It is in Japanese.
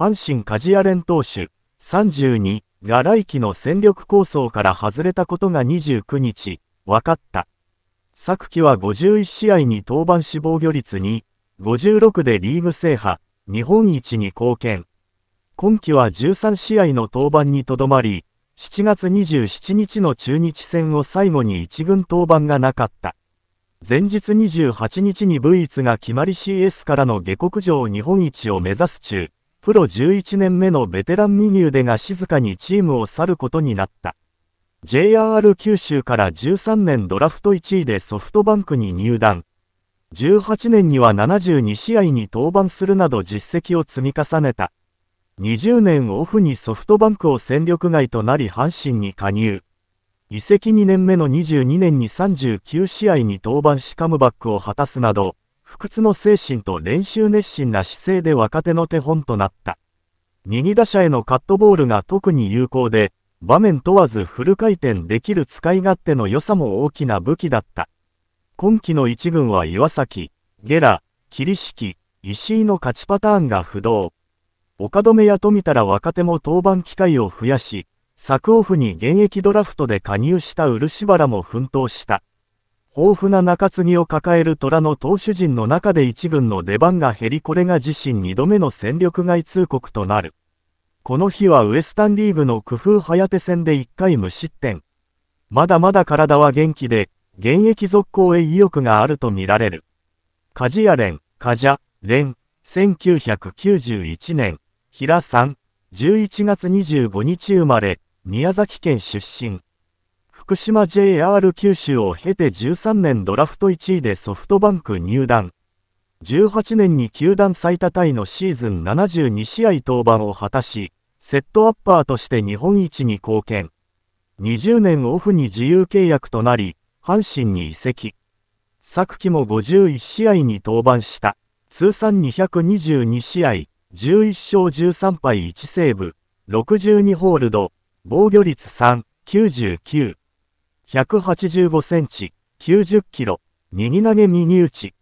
阪神アレ連投手32が来季の戦力構想から外れたことが29日、分かった。昨季は51試合に登板死亡御率に56でリーグ制覇、日本一に貢献。今季は13試合の登板にとどまり、7月27日の中日戦を最後に1軍登板がなかった。前日28日に V1 が決まり CS からの下克上日本一を目指す中、プロ11年目のベテランミニューデが静かにチームを去ることになった。JR 九州から13年ドラフト1位でソフトバンクに入団。18年には72試合に登板するなど実績を積み重ねた。20年オフにソフトバンクを戦力外となり阪神に加入。移籍2年目の22年に39試合に登板しカムバックを果たすなど、不屈の精神と練習熱心な姿勢で若手の手本となった。右打者へのカットボールが特に有効で、場面問わずフル回転できる使い勝手の良さも大きな武器だった。今季の一軍は岩崎、ゲラ、霧式、石井の勝ちパターンが不動。岡留や富田ら若手も登板機会を増やし、昨オフに現役ドラフトで加入した漆原も奮闘した。豊富な中継ぎを抱える虎の投手陣の中で一軍の出番が減りこれが自身2度目の戦力外通告となる。この日はウエスタンリーグの工夫早手戦で1回無失点。まだまだ体は元気で、現役続行へ意欲があるとみられる。鍛冶屋連、ジャ、連、1991年、平さん、11月25日生まれ、宮崎県出身。福島 JR 九州を経て13年ドラフト1位でソフトバンク入団。18年に球団最多タイのシーズン72試合登板を果たし、セットアッパーとして日本一に貢献。20年オフに自由契約となり、阪神に移籍。昨季も51試合に登板した。通算222試合、11勝13敗1セーブ、62ホールド、防御率3、99。185センチ、90キロ、右投げ右打ち。